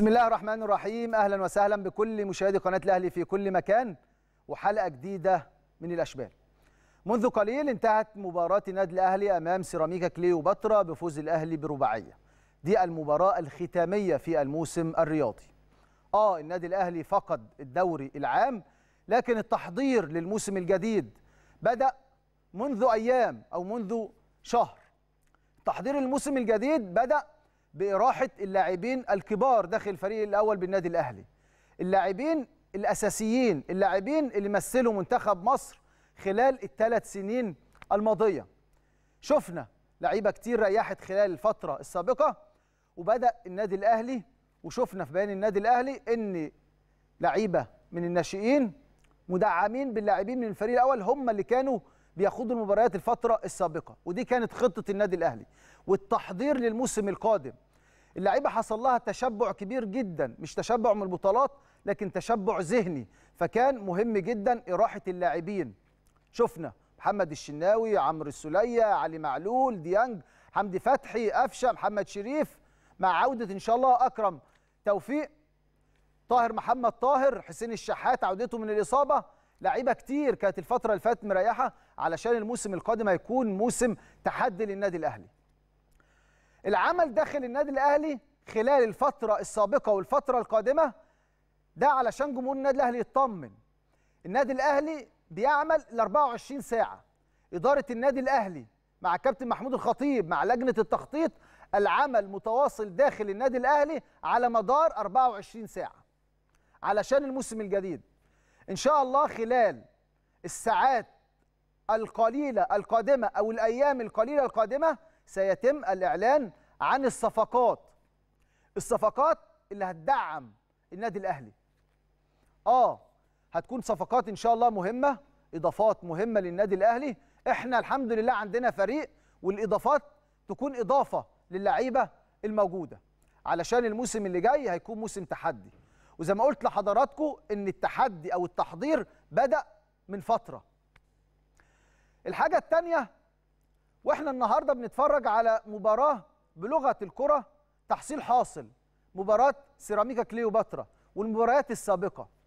بسم الله الرحمن الرحيم اهلا وسهلا بكل مشاهدي قناه الاهلي في كل مكان وحلقه جديده من الاشبال منذ قليل انتهت مباراه النادي الاهلي امام سيراميكا كليوباترا بفوز الاهلي برباعيه دي المباراه الختاميه في الموسم الرياضي اه النادي الاهلي فقد الدوري العام لكن التحضير للموسم الجديد بدا منذ ايام او منذ شهر تحضير الموسم الجديد بدا باراحه اللاعبين الكبار داخل الفريق الاول بالنادي الاهلي اللاعبين الاساسيين اللاعبين اللي مثلوا منتخب مصر خلال الثلاث سنين الماضيه شفنا لعيبه كتير ريحت خلال الفتره السابقه وبدا النادي الاهلي وشفنا في بيان النادي الاهلي ان لعيبه من الناشئين مدعمين باللاعبين من الفريق الاول هم اللي كانوا بيخوضوا المباريات الفتره السابقه ودي كانت خطه النادي الاهلي والتحضير للموسم القادم اللعيبه حصل لها تشبع كبير جدا مش تشبع من البطولات لكن تشبع ذهني فكان مهم جدا اراحه اللاعبين شفنا محمد الشناوي عمرو السوليه علي معلول ديانج حمدي فتحي قفشه محمد شريف مع عوده ان شاء الله اكرم توفيق طاهر محمد طاهر حسين الشحات عودته من الاصابه لعيبه كتير كانت الفتره اللي فاتت مريحه علشان الموسم القادم هيكون موسم تحدي للنادي الاهلي العمل داخل النادي الاهلي خلال الفتره السابقه والفتره القادمه ده علشان جمهور النادي الاهلي يطمن النادي الاهلي بيعمل ال 24 ساعه اداره النادي الاهلي مع كابتن محمود الخطيب مع لجنه التخطيط العمل متواصل داخل النادي الاهلي على مدار 24 ساعه علشان الموسم الجديد إن شاء الله خلال الساعات القليلة القادمة أو الأيام القليلة القادمة سيتم الإعلان عن الصفقات الصفقات اللي هتدعم النادي الأهلي آه هتكون صفقات إن شاء الله مهمة إضافات مهمة للنادي الأهلي إحنا الحمد لله عندنا فريق والإضافات تكون إضافة للعيبة الموجودة علشان الموسم اللي جاي هيكون موسم تحدي وزي ما قلت لحضراتكم ان التحدي او التحضير بدا من فتره الحاجه الثانيه واحنا النهارده بنتفرج على مباراه بلغه الكره تحصيل حاصل مباراه سيراميكا كليوباترا والمباريات السابقه